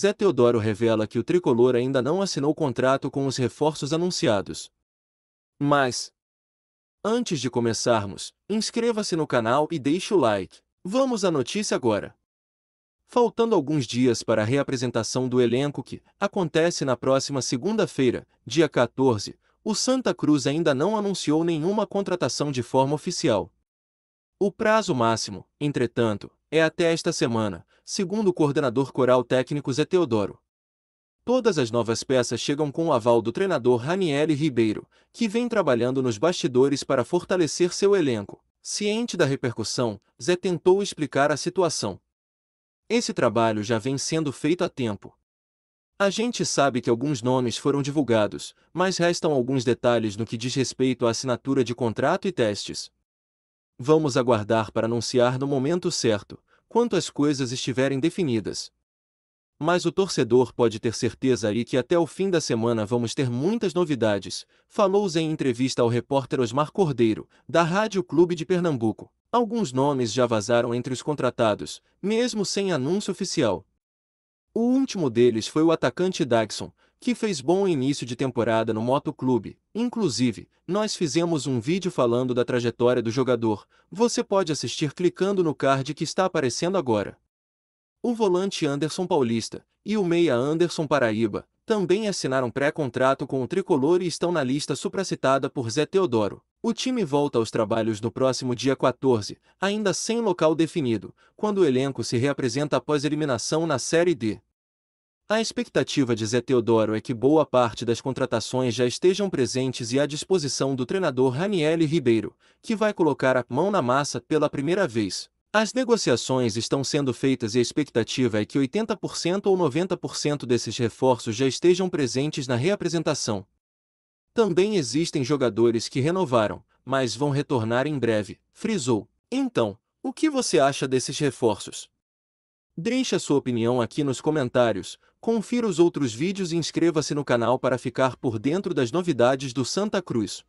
Zé Teodoro revela que o tricolor ainda não assinou contrato com os reforços anunciados. Mas, antes de começarmos, inscreva-se no canal e deixe o like. Vamos à notícia agora. Faltando alguns dias para a reapresentação do elenco que acontece na próxima segunda-feira, dia 14, o Santa Cruz ainda não anunciou nenhuma contratação de forma oficial. O prazo máximo, entretanto, é até esta semana, segundo o coordenador coral técnico Zé Teodoro. Todas as novas peças chegam com o aval do treinador Raniel Ribeiro, que vem trabalhando nos bastidores para fortalecer seu elenco. Ciente da repercussão, Zé tentou explicar a situação. Esse trabalho já vem sendo feito há tempo. A gente sabe que alguns nomes foram divulgados, mas restam alguns detalhes no que diz respeito à assinatura de contrato e testes. Vamos aguardar para anunciar no momento certo, quanto as coisas estiverem definidas. Mas o torcedor pode ter certeza aí que até o fim da semana vamos ter muitas novidades, falou em entrevista ao repórter Osmar Cordeiro, da Rádio Clube de Pernambuco. Alguns nomes já vazaram entre os contratados, mesmo sem anúncio oficial. O último deles foi o atacante Dagson, que fez bom início de temporada no Moto Clube. Inclusive, nós fizemos um vídeo falando da trajetória do jogador, você pode assistir clicando no card que está aparecendo agora. O volante Anderson Paulista e o meia Anderson Paraíba também assinaram pré-contrato com o Tricolor e estão na lista supracitada por Zé Teodoro. O time volta aos trabalhos no próximo dia 14, ainda sem local definido, quando o elenco se reapresenta após eliminação na Série D. A expectativa de Zé Teodoro é que boa parte das contratações já estejam presentes e à disposição do treinador Raniel Ribeiro, que vai colocar a mão na massa pela primeira vez. As negociações estão sendo feitas e a expectativa é que 80% ou 90% desses reforços já estejam presentes na reapresentação. Também existem jogadores que renovaram, mas vão retornar em breve, frisou. Então, o que você acha desses reforços? Deixe a sua opinião aqui nos comentários, confira os outros vídeos e inscreva-se no canal para ficar por dentro das novidades do Santa Cruz.